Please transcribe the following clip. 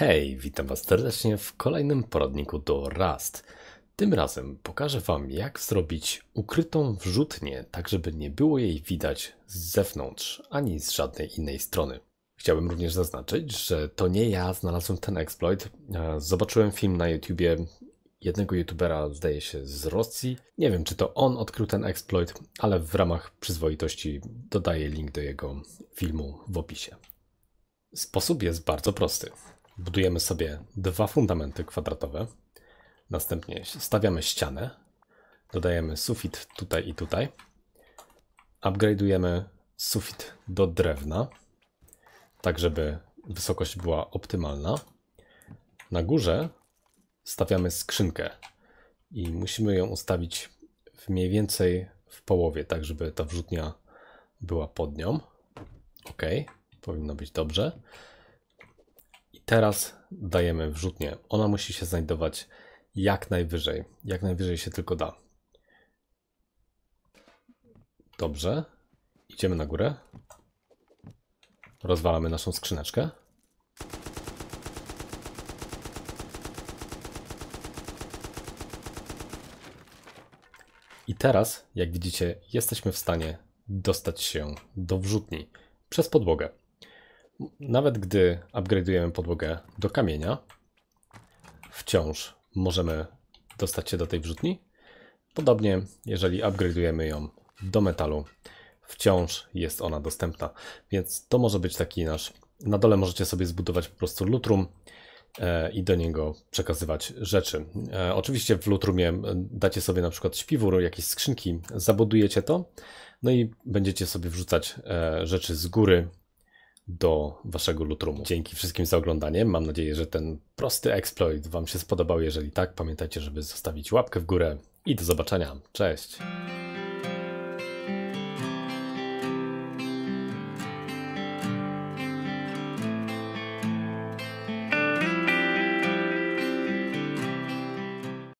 Hej, witam Was serdecznie w kolejnym poradniku do Rust. Tym razem pokażę Wam, jak zrobić ukrytą wrzutnię, tak żeby nie było jej widać z zewnątrz ani z żadnej innej strony. Chciałbym również zaznaczyć, że to nie ja znalazłem ten exploit. E, zobaczyłem film na YouTubie jednego youtubera, zdaje się, z Rosji. Nie wiem, czy to on odkrył ten exploit, ale w ramach przyzwoitości dodaję link do jego filmu w opisie. Sposób jest bardzo prosty budujemy sobie dwa fundamenty kwadratowe. Następnie stawiamy ścianę, dodajemy sufit tutaj i tutaj. Upgrade'ujemy sufit do drewna, tak żeby wysokość była optymalna. Na górze stawiamy skrzynkę i musimy ją ustawić w mniej więcej w połowie, tak żeby ta wrzutnia była pod nią. Ok, powinno być dobrze teraz dajemy wrzutnie. Ona musi się znajdować jak najwyżej, jak najwyżej się tylko da. Dobrze, idziemy na górę. Rozwalamy naszą skrzyneczkę. I teraz, jak widzicie, jesteśmy w stanie dostać się do wrzutni przez podłogę nawet gdy upgrade'ujemy podłogę do kamienia, wciąż możemy dostać się do tej wrzutni. Podobnie, jeżeli upgrade'ujemy ją do metalu, wciąż jest ona dostępna. Więc to może być taki nasz... Na dole możecie sobie zbudować po prostu lutrum e, i do niego przekazywać rzeczy. E, oczywiście w lutrumie dacie sobie na przykład śpiwór, jakieś skrzynki, zabudujecie to, no i będziecie sobie wrzucać e, rzeczy z góry do waszego lutrumu. Dzięki wszystkim za oglądanie. Mam nadzieję, że ten prosty exploit wam się spodobał. Jeżeli tak, pamiętajcie, żeby zostawić łapkę w górę i do zobaczenia. Cześć!